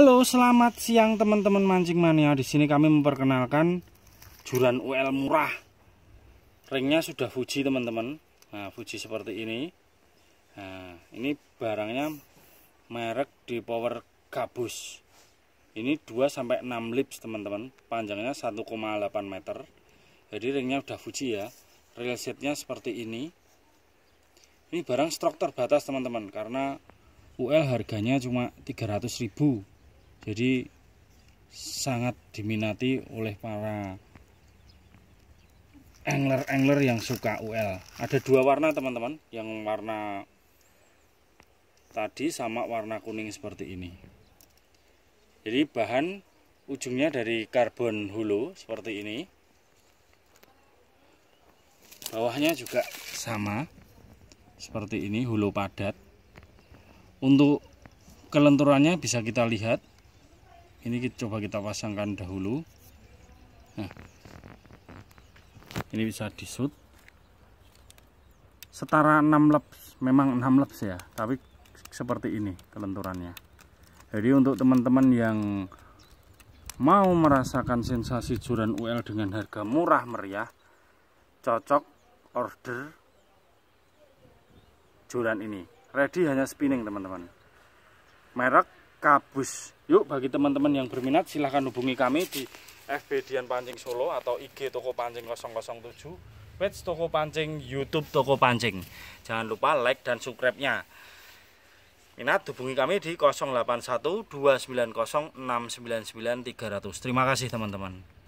Halo, selamat siang teman-teman mancing mania. Di sini kami memperkenalkan juran UL murah. Ringnya sudah Fuji teman-teman. Nah, Fuji seperti ini. Nah, ini barangnya merek di Power Gabus. Ini 2 sampai 6 lips teman-teman. Panjangnya 1,8 meter. Jadi ringnya sudah Fuji ya. Rail setnya seperti ini. Ini barang stok terbatas teman-teman karena UL harganya cuma 300 ribu jadi sangat diminati oleh para angler-angler yang suka UL ada dua warna teman-teman yang warna tadi sama warna kuning seperti ini jadi bahan ujungnya dari karbon hulu seperti ini bawahnya juga sama seperti ini hulu padat untuk kelenturannya bisa kita lihat ini kita, coba kita pasangkan dahulu nah, ini bisa disut setara 6 laps memang 6 laps ya tapi seperti ini kelenturannya jadi untuk teman-teman yang mau merasakan sensasi juran UL dengan harga murah meriah cocok order juran ini ready hanya spinning teman-teman merek kabus. Yuk bagi teman-teman yang berminat silahkan hubungi kami di FB Dian Pancing Solo atau IG Toko Pancing 007 page Toko Pancing YouTube Toko Pancing jangan lupa like dan subscribe-nya minat hubungi kami di 081 290 699 300 terima kasih teman-teman